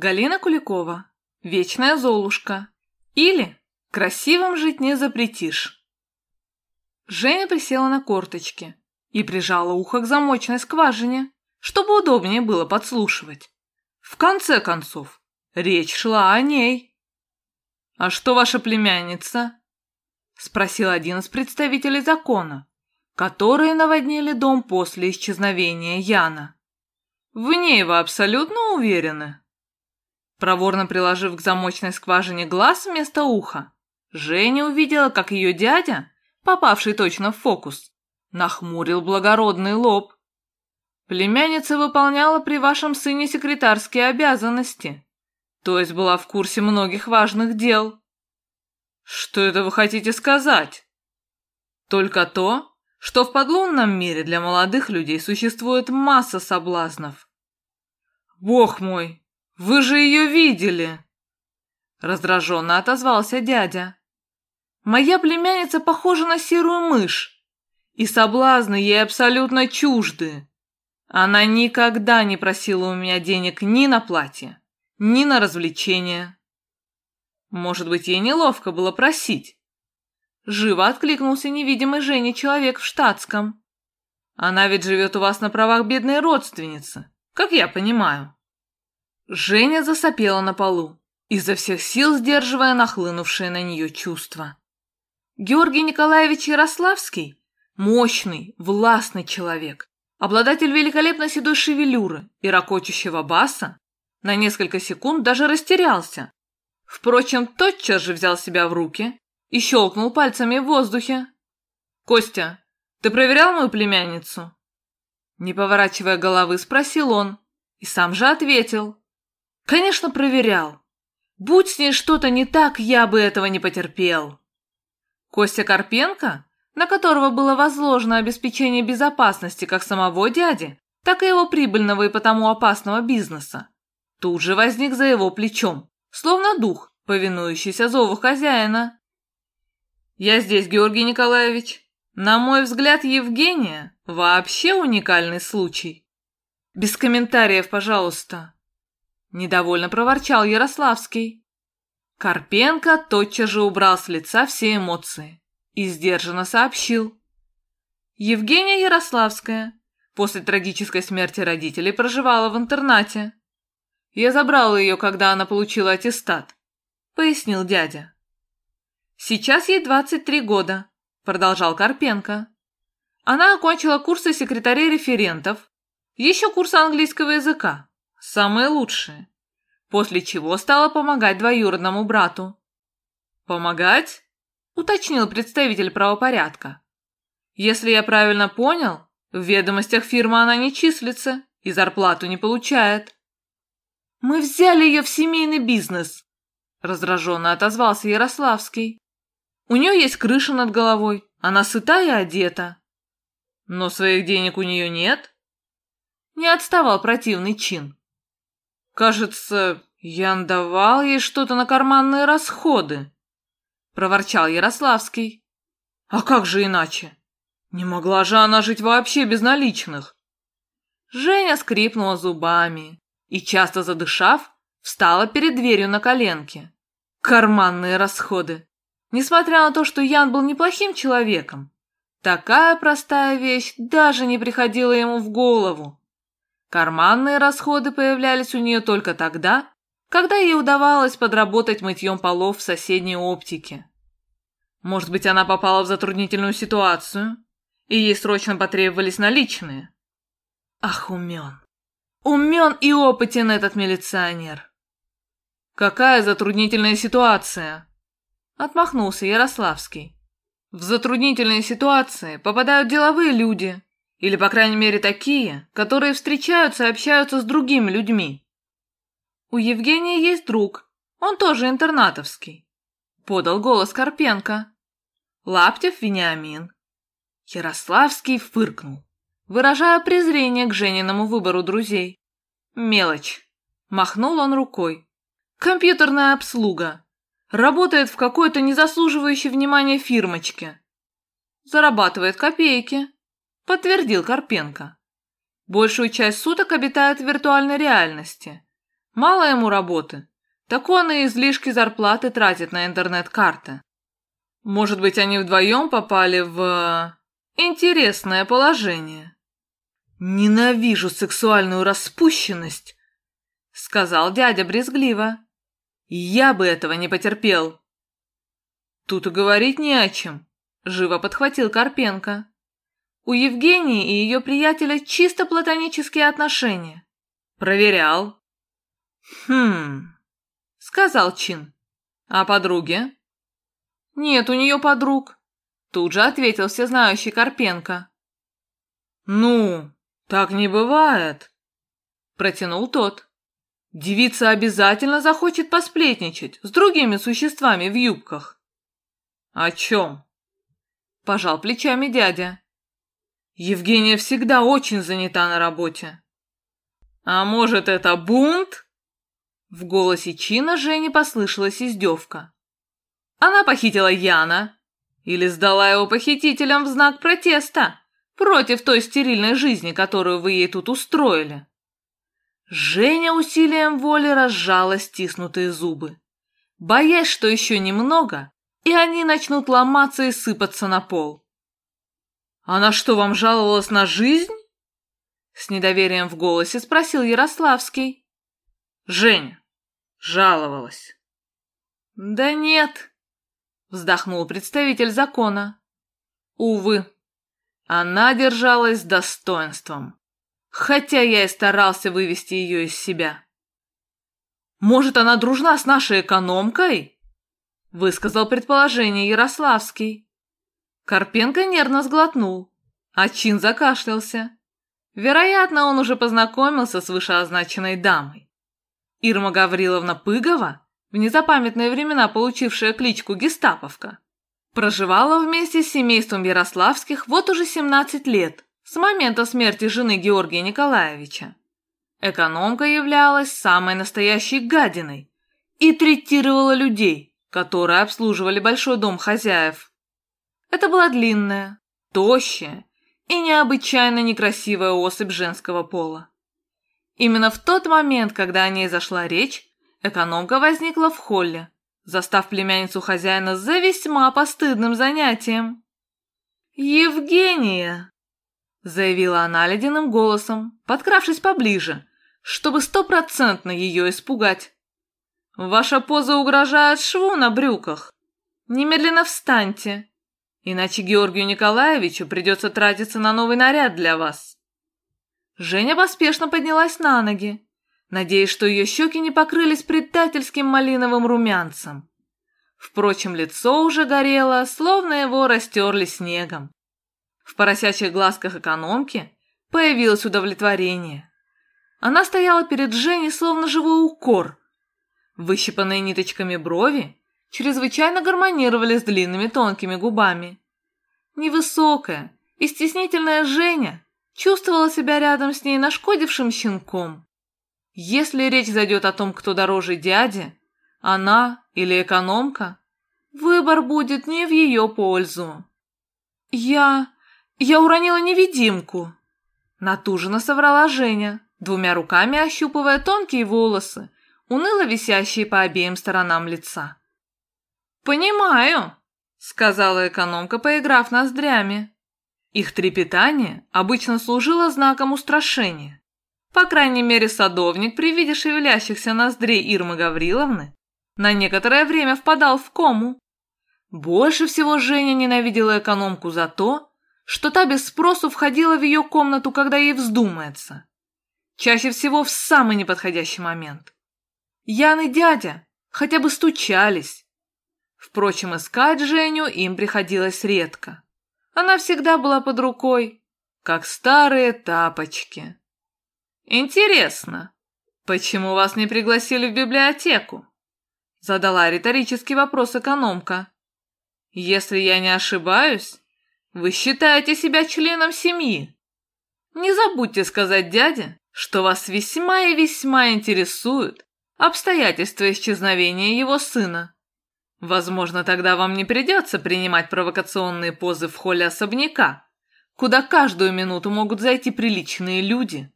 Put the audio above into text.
Галина Куликова. Вечная Золушка. Или «Красивым жить не запретишь». Женя присела на корточки и прижала ухо к замочной скважине, чтобы удобнее было подслушивать. В конце концов, речь шла о ней. «А что ваша племянница?» – спросил один из представителей закона, которые наводнили дом после исчезновения Яна. «В ней вы абсолютно уверены?» Проворно приложив к замочной скважине глаз вместо уха, Женя увидела, как ее дядя, попавший точно в фокус, нахмурил благородный лоб. Племянница выполняла при вашем сыне секретарские обязанности, то есть была в курсе многих важных дел. Что это вы хотите сказать? Только то, что в подлунном мире для молодых людей существует масса соблазнов. Бог мой, «Вы же ее видели!» Раздраженно отозвался дядя. «Моя племянница похожа на серую мышь, и соблазны ей абсолютно чужды. Она никогда не просила у меня денег ни на платье, ни на развлечения. Может быть, ей неловко было просить?» Живо откликнулся невидимый Женя человек в штатском. «Она ведь живет у вас на правах бедной родственницы, как я понимаю». Женя засопела на полу, изо всех сил сдерживая нахлынувшие на нее чувства. Георгий Николаевич Ярославский – мощный, властный человек, обладатель великолепной седой шевелюры и ракочущего баса, на несколько секунд даже растерялся. Впрочем, тотчас же взял себя в руки и щелкнул пальцами в воздухе. «Костя, ты проверял мою племянницу?» Не поворачивая головы, спросил он и сам же ответил. Конечно, проверял. Будь с ней что-то не так, я бы этого не потерпел. Костя Карпенко, на которого было возложено обеспечение безопасности как самого дяди, так и его прибыльного и потому опасного бизнеса, тут же возник за его плечом, словно дух, повинующийся зову хозяина. «Я здесь, Георгий Николаевич. На мой взгляд, Евгения – вообще уникальный случай. Без комментариев, пожалуйста». Недовольно проворчал Ярославский. Карпенко тотчас же убрал с лица все эмоции и сдержанно сообщил. Евгения Ярославская после трагической смерти родителей проживала в интернате. Я забрал ее, когда она получила аттестат, пояснил дядя. Сейчас ей 23 года, продолжал Карпенко. Она окончила курсы секретарей референтов, еще курсы английского языка самые лучшие, после чего стала помогать двоюродному брату. «Помогать?» – уточнил представитель правопорядка. «Если я правильно понял, в ведомостях фирма она не числится и зарплату не получает». «Мы взяли ее в семейный бизнес», – раздраженно отозвался Ярославский. «У нее есть крыша над головой, она сыта и одета». «Но своих денег у нее нет?» Не отставал противный чин. «Кажется, Ян давал ей что-то на карманные расходы», — проворчал Ярославский. «А как же иначе? Не могла же она жить вообще без наличных!» Женя скрипнула зубами и, часто задышав, встала перед дверью на коленке. Карманные расходы. Несмотря на то, что Ян был неплохим человеком, такая простая вещь даже не приходила ему в голову. Карманные расходы появлялись у нее только тогда, когда ей удавалось подработать мытьем полов в соседней оптике. Может быть, она попала в затруднительную ситуацию, и ей срочно потребовались наличные. Ах, умен. Умен и опытен этот милиционер. Какая затруднительная ситуация? Отмахнулся Ярославский. В затруднительные ситуации попадают деловые люди, или, по крайней мере, такие, которые встречаются и общаются с другими людьми. У Евгения есть друг, он тоже интернатовский. Подал голос Карпенко. Лаптев Вениамин. Ярославский фыркнул, выражая презрение к Жениному выбору друзей. Мелочь. Махнул он рукой. Компьютерная обслуга. Работает в какой-то незаслуживающей внимания фирмочке. Зарабатывает копейки подтвердил Карпенко. Большую часть суток обитает в виртуальной реальности. Мало ему работы, так он и излишки зарплаты тратит на интернет-карты. Может быть, они вдвоем попали в... интересное положение. «Ненавижу сексуальную распущенность», — сказал дядя брезгливо. «Я бы этого не потерпел». «Тут и говорить не о чем», — живо подхватил Карпенко. У Евгении и ее приятеля чисто платонические отношения. Проверял. Хм, сказал Чин. А подруги? Нет у нее подруг. Тут же ответил всезнающий Карпенко. Ну, так не бывает. Протянул тот. Девица обязательно захочет посплетничать с другими существами в юбках. О чем? Пожал плечами дядя. Евгения всегда очень занята на работе. А может, это бунт? В голосе Чина Жене послышалась издевка. Она похитила Яна или сдала его похитителям в знак протеста против той стерильной жизни, которую вы ей тут устроили. Женя усилием воли разжала стиснутые зубы, боясь, что еще немного, и они начнут ломаться и сыпаться на пол. «Она что, вам жаловалась на жизнь?» С недоверием в голосе спросил Ярославский. «Жень, жаловалась». «Да нет», — вздохнул представитель закона. «Увы, она держалась с достоинством, хотя я и старался вывести ее из себя». «Может, она дружна с нашей экономкой?» — высказал предположение Ярославский. Карпенко нервно сглотнул, а Чин закашлялся. Вероятно, он уже познакомился с вышеозначенной дамой. Ирма Гавриловна Пыгова, в незапамятные времена получившая кличку «Гестаповка», проживала вместе с семейством Ярославских вот уже 17 лет, с момента смерти жены Георгия Николаевича. Экономка являлась самой настоящей гадиной и третировала людей, которые обслуживали большой дом хозяев, это была длинная, тощая и необычайно некрасивая особь женского пола. Именно в тот момент, когда о ней зашла речь, экономка возникла в холле, застав племянницу хозяина за весьма постыдным занятием. «Евгения!» – заявила она ледяным голосом, подкравшись поближе, чтобы стопроцентно ее испугать. «Ваша поза угрожает шву на брюках. Немедленно встаньте Иначе Георгию Николаевичу придется тратиться на новый наряд для вас». Женя поспешно поднялась на ноги, надеясь, что ее щеки не покрылись предательским малиновым румянцем. Впрочем, лицо уже горело, словно его растерли снегом. В поросячьих глазках экономки появилось удовлетворение. Она стояла перед Женей, словно живой укор. Выщипанные ниточками брови чрезвычайно гармонировали с длинными тонкими губами. Невысокая и стеснительная Женя чувствовала себя рядом с ней нашкодившим щенком. Если речь зайдет о том, кто дороже дяди, она или экономка, выбор будет не в ее пользу. «Я... я уронила невидимку!» Натуженно соврала Женя, двумя руками ощупывая тонкие волосы, уныло висящие по обеим сторонам лица. «Понимаю», — сказала экономка, поиграв ноздрями. Их трепетание обычно служило знаком устрашения. По крайней мере, садовник при виде шевелящихся ноздрей Ирмы Гавриловны на некоторое время впадал в кому. Больше всего Женя ненавидела экономку за то, что та без спросу входила в ее комнату, когда ей вздумается. Чаще всего в самый неподходящий момент. Ян и дядя хотя бы стучались, Впрочем, искать Женю им приходилось редко. Она всегда была под рукой, как старые тапочки. «Интересно, почему вас не пригласили в библиотеку?» Задала риторический вопрос экономка. «Если я не ошибаюсь, вы считаете себя членом семьи. Не забудьте сказать дяде, что вас весьма и весьма интересуют обстоятельства исчезновения его сына. Возможно, тогда вам не придется принимать провокационные позы в холле особняка, куда каждую минуту могут зайти приличные люди.